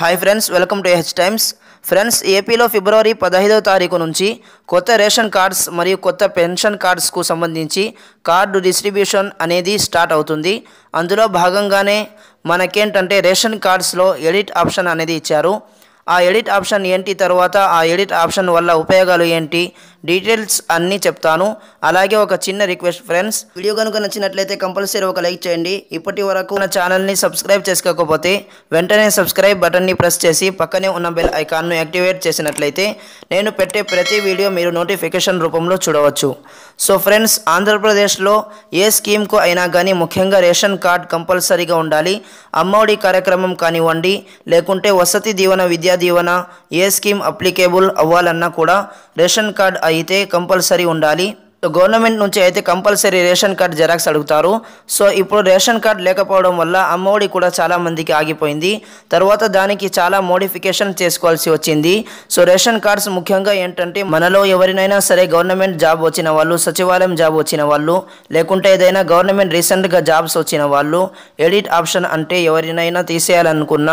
hi friends welcome to H Times friends ఏపీలో ఫిబ్రవరి పదహైదవ తారీఖు నుంచి కొత్త రేషన్ కార్డ్స్ మరియు కొత్త పెన్షన్ కార్డ్స్కు సంబంధించి కార్డు డిస్ట్రిబ్యూషన్ అనేది స్టార్ట్ అవుతుంది అందులో భాగంగానే మనకేంటంటే రేషన్ కార్డ్స్లో ఎడిట్ ఆప్షన్ అనేది ఇచ్చారు ఆ ఎడిట్ ఆప్షన్ ఏంటి తర్వాత ఆ ఎడిట్ ఆప్షన్ వల్ల ఉపయోగాలు ఏంటి డీటెయిల్స్ అన్నీ చెప్తాను అలాగే ఒక చిన్న రిక్వెస్ట్ ఫ్రెండ్స్ వీడియో కనుక నచ్చినట్లయితే కంపల్సరీ ఒక లైక్ చేయండి ఇప్పటి వరకు మన ఛానల్ని సబ్స్క్రైబ్ చేసుకోకపోతే వెంటనే సబ్స్క్రైబ్ బటన్ని ప్రెస్ చేసి పక్కనే ఉన్న బెల్ ఐకాన్ను యాక్టివేట్ చేసినట్లయితే నేను పెట్టే ప్రతి వీడియో మీరు నోటిఫికేషన్ రూపంలో చూడవచ్చు సో ఫ్రెండ్స్ ఆంధ్రప్రదేశ్లో ఏ స్కీమ్కు అయినా కానీ ముఖ్యంగా రేషన్ కార్డ్ కంపల్సరీగా ఉండాలి అమ్మఒడి కార్యక్రమం కానివ్వండి లేకుంటే వసతి దీవెన విద్యా దీవెన ఏ స్కీమ్ అప్లికేబుల్ అవ్వాలన్నా కూడా రేషన్ కార్డ్ ఇతే కంపల్సరీ ఉండాలి గవర్నమెంట్ నుంచి అయితే కంపల్సరీ రేషన్ కార్డ్ జెరాక్స్ అడుగుతారు సో ఇప్పుడు రేషన్ కార్డ్ లేకపోవడం వల్ల అమ్మఒడి కూడా చాలా మందికి ఆగిపోయింది తర్వాత దానికి చాలా మోడిఫికేషన్ చేసుకోవాల్సి వచ్చింది సో రేషన్ కార్డ్స్ ముఖ్యంగా ఏంటంటే మనలో ఎవరినైనా సరే గవర్నమెంట్ జాబ్ వచ్చిన వాళ్ళు సచివాలయం జాబ్ వచ్చిన వాళ్ళు లేకుంటే ఏదైనా గవర్నమెంట్ రీసెంట్గా జాబ్స్ వచ్చిన వాళ్ళు ఎడిట్ ఆప్షన్ అంటే ఎవరినైనా తీసేయాలనుకున్న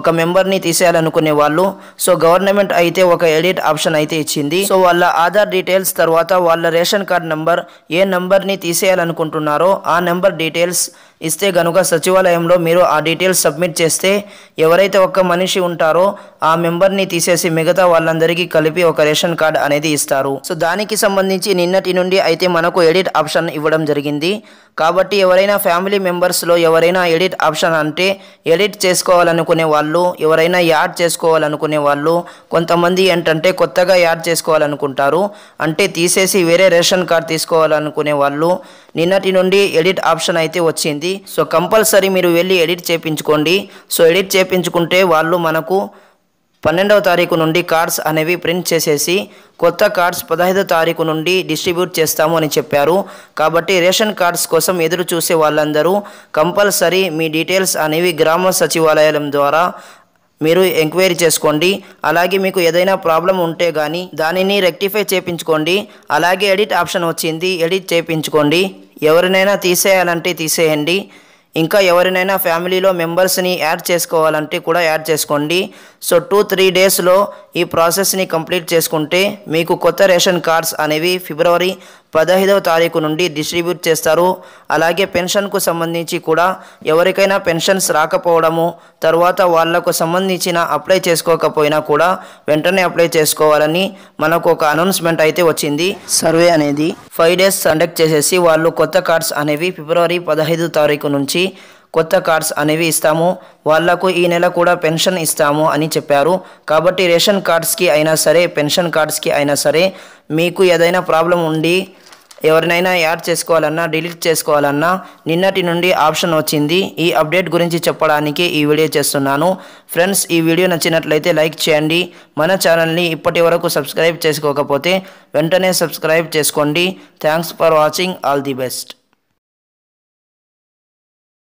ఒక మెంబర్ని తీసేయాలనుకునే వాళ్ళు సో గవర్నమెంట్ అయితే ఒక ఎడిట్ ఆప్షన్ అయితే ఇచ్చింది సో వాళ్ళ ఆధార్ డీటెయిల్స్ తర్వాత వాళ్ళ రేషన్ కార్డు కార్డ్ నెంబర్ ఏ నెంబర్ని తీసేయాలనుకుంటున్నారో ఆ నెంబర్ డీటెయిల్స్ ఇస్తే గనుక సచివాలయంలో మీరు ఆ డీటెయిల్స్ సబ్మిట్ చేస్తే ఎవరైతే ఒక్క మనిషి ఉంటారో ఆ మెంబర్ని తీసేసి మిగతా వాళ్ళందరికీ కలిపి ఒక రేషన్ కార్డ్ అనేది ఇస్తారు సో దానికి సంబంధించి నిన్నటి నుండి అయితే మనకు ఎడిట్ ఆప్షన్ ఇవ్వడం జరిగింది కాబట్టి ఎవరైనా ఫ్యామిలీ మెంబర్స్లో ఎవరైనా ఎడిట్ ఆప్షన్ అంటే ఎడిట్ చేసుకోవాలనుకునే వాళ్ళు ఎవరైనా యాడ్ చేసుకోవాలనుకునే వాళ్ళు కొంతమంది ఏంటంటే కొత్తగా యాడ్ చేసుకోవాలనుకుంటారు అంటే తీసేసి వేరే రేషన్ కార్డ్ తీసుకోవాలనుకునే వాళ్ళు నిన్నటి నుండి ఎడిట్ ఆప్షన్ అయితే వచ్చింది ఉంటుంది సో కంపల్సరీ మీరు వెళ్ళి ఎడిట్ చేయించుకోండి సో ఎడిట్ చేయించుకుంటే వాళ్ళు మనకు పన్నెండవ తారీఖు నుండి కార్డ్స్ అనేవి ప్రింట్ చేసేసి కొత్త కార్డ్స్ పదహైదో తారీఖు నుండి డిస్ట్రిబ్యూట్ చేస్తాము అని చెప్పారు కాబట్టి రేషన్ కార్డ్స్ కోసం ఎదురు చూసే వాళ్ళందరూ కంపల్సరీ మీ డీటెయిల్స్ అనేవి గ్రామ సచివాలయం ద్వారా మీరు ఎంక్వైరీ చేసుకోండి అలాగే మీకు ఏదైనా ప్రాబ్లం ఉంటే కానీ దానిని రెక్టిఫై చేయించుకోండి అలాగే ఎడిట్ ఆప్షన్ వచ్చింది ఎడిట్ చేయించుకోండి ఎవరినైనా తీసేయాలంటే తీసేయండి ఇంకా ఎవరినైనా ఫ్యామిలీలో మెంబర్స్ని యాడ్ చేసుకోవాలంటే కూడా యాడ్ చేసుకోండి సో టూ త్రీ డేస్లో ఈ ప్రాసెస్ని కంప్లీట్ చేసుకుంటే మీకు కొత్త రేషన్ కార్డ్స్ అనేవి ఫిబ్రవరి పదహైదవ తారీఖు నుండి డిస్ట్రిబ్యూట్ చేస్తారు అలాగే పెన్షన్కు సంబంధించి కూడా ఎవరికైనా పెన్షన్స్ రాకపోవడము తర్వాత వాళ్లకు సంబంధించిన అప్లై చేసుకోకపోయినా కూడా వెంటనే అప్లై చేసుకోవాలని మనకు ఒక అనౌన్స్మెంట్ అయితే వచ్చింది సర్వే అనేది ఫైవ్ డేస్ కండక్ట్ చేసేసి వాళ్ళు కొత్త కార్డ్స్ అనేవి ఫిబ్రవరి పదహైదు తారీఖు నుంచి కొత్త కార్డ్స్ అనేవి ఇస్తాము వాళ్లకు ఈ నెల కూడా పెన్షన్ ఇస్తాము అని చెప్పారు కాబట్టి రేషన్ కార్డ్స్కి అయినా సరే పెన్షన్ కార్డ్స్కి అయినా సరే మీకు ఏదైనా ప్రాబ్లం ఉండి ఎవరినైనా యాడ్ చేసుకోవాలన్నా డిలీట్ చేసుకోవాలన్నా నిన్నటి నుండి ఆప్షన్ వచ్చింది ఈ అప్డేట్ గురించి చెప్పడానికి ఈ వీడియో చేస్తున్నాను ఫ్రెండ్స్ ఈ వీడియో నచ్చినట్లయితే లైక్ చేయండి మన ఛానల్ని ఇప్పటి వరకు సబ్స్క్రైబ్ చేసుకోకపోతే వెంటనే సబ్స్క్రైబ్ చేసుకోండి thanks for watching all the best